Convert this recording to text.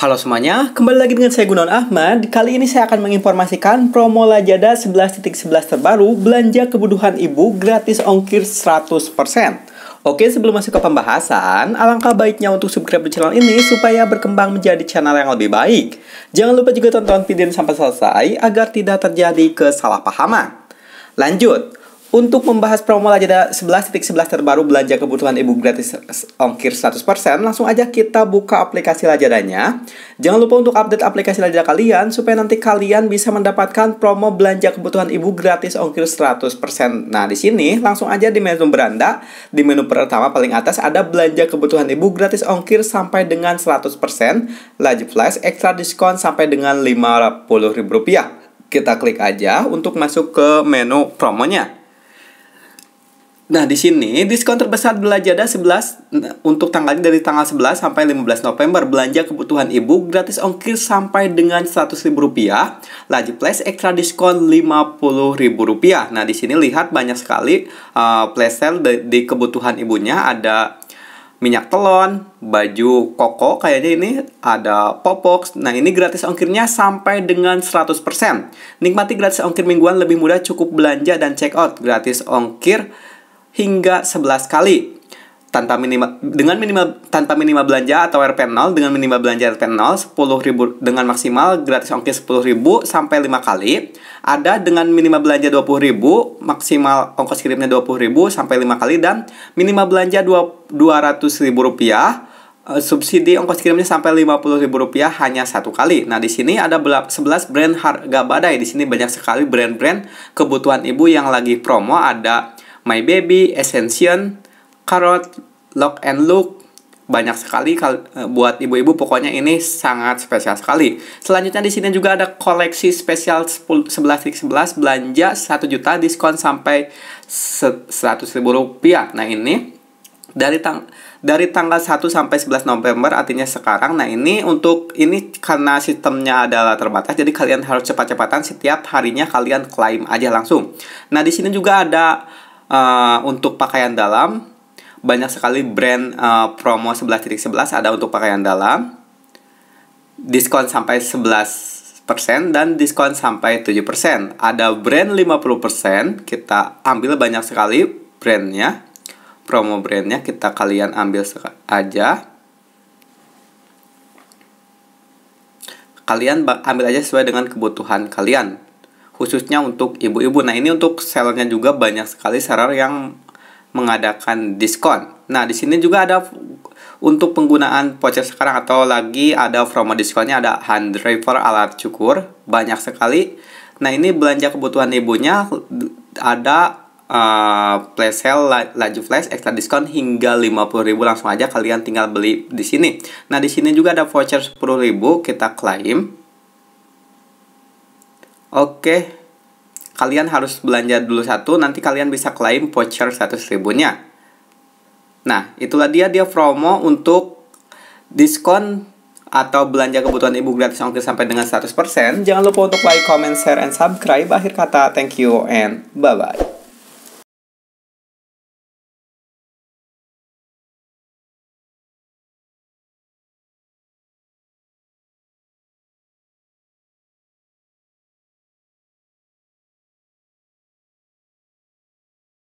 Halo semuanya, kembali lagi dengan saya Gunawan Ahmad. Kali ini saya akan menginformasikan promo Lajada 11.11 sebelas terbaru belanja kebutuhan ibu gratis ongkir 100%. Oke, sebelum masuk ke pembahasan, alangkah baiknya untuk subscribe di channel ini supaya berkembang menjadi channel yang lebih baik. Jangan lupa juga tonton video ini sampai selesai agar tidak terjadi kesalahpahaman. Lanjut, untuk membahas promo Lajada 11.11 terbaru belanja kebutuhan ibu gratis ongkir 100%, langsung aja kita buka aplikasi Lajadanya. Jangan lupa untuk update aplikasi Lajada kalian, supaya nanti kalian bisa mendapatkan promo belanja kebutuhan ibu gratis ongkir 100%. Nah, di sini langsung aja di menu beranda, di menu pertama paling atas ada belanja kebutuhan ibu gratis ongkir sampai dengan 100%, Laju Flash extra diskon sampai dengan rp rupiah. Kita klik aja untuk masuk ke menu promonya. Nah, di sini diskon terbesar belanja ada 11 nah, untuk tanggalnya dari tanggal 11 sampai 15 November belanja kebutuhan ibu gratis ongkir sampai dengan Rp100.000. Lagi Plus ekstra diskon Rp50.000. Nah, di sini lihat banyak sekali uh, sale di, di kebutuhan ibunya ada minyak telon, baju koko kayaknya ini ada popox. Nah, ini gratis ongkirnya sampai dengan 100%. Nikmati gratis ongkir mingguan lebih mudah cukup belanja dan check out gratis ongkir hingga 11 kali tanpa minimal dengan minimal tanpa minimal belanja atau RP0 dengan minimal belanja RP0 10.000 dengan maksimal gratis ongkir 10.000 sampai 5 kali. Ada dengan minimal belanja 20.000, maksimal ongkos kirimnya 20.000 sampai 5 kali dan minimal belanja ribu rupiah eh, subsidi ongkos kirimnya sampai Rp50.000 hanya satu kali. Nah, di sini ada 11 brand harga badai. Di sini banyak sekali brand-brand kebutuhan ibu yang lagi promo ada My Baby, Ascension, Carrot, Lock and Look. Banyak sekali eh, buat ibu-ibu pokoknya ini sangat spesial sekali. Selanjutnya di sini juga ada koleksi spesial 11 11 belanja 1 juta diskon sampai 100 ribu rupiah. Nah ini dari tang dari tanggal 1 sampai 11 November artinya sekarang. Nah, ini untuk ini karena sistemnya adalah terbatas jadi kalian harus cepat-cepatan setiap harinya kalian klaim aja langsung. Nah, di sini juga ada uh, untuk pakaian dalam banyak sekali brand uh, promo 11.11 sebelas ada untuk pakaian dalam diskon sampai 11% dan diskon sampai 7%. Ada brand 50%, kita ambil banyak sekali brandnya. Promo brandnya kita kalian ambil aja. Kalian ambil aja sesuai dengan kebutuhan kalian khususnya untuk ibu-ibu. Nah, ini untuk sellernya juga banyak sekali seller yang mengadakan diskon. Nah, di sini juga ada untuk penggunaan voucher sekarang atau lagi ada promo diskonnya ada hand driver alat cukur banyak sekali. Nah, ini belanja kebutuhan ibunya ada uh, flash sale laju flash extra diskon hingga 50.000 langsung aja kalian tinggal beli di sini. Nah, di sini juga ada voucher 10.000 kita klaim Oke, kalian harus belanja dulu satu, nanti kalian bisa klaim voucher 100 ribunya. Nah, itulah dia dia promo untuk diskon atau belanja kebutuhan ibu gratis ongkir sampai dengan 100%. Jangan lupa untuk like, comment, share, and subscribe. Akhir kata, thank you and bye-bye.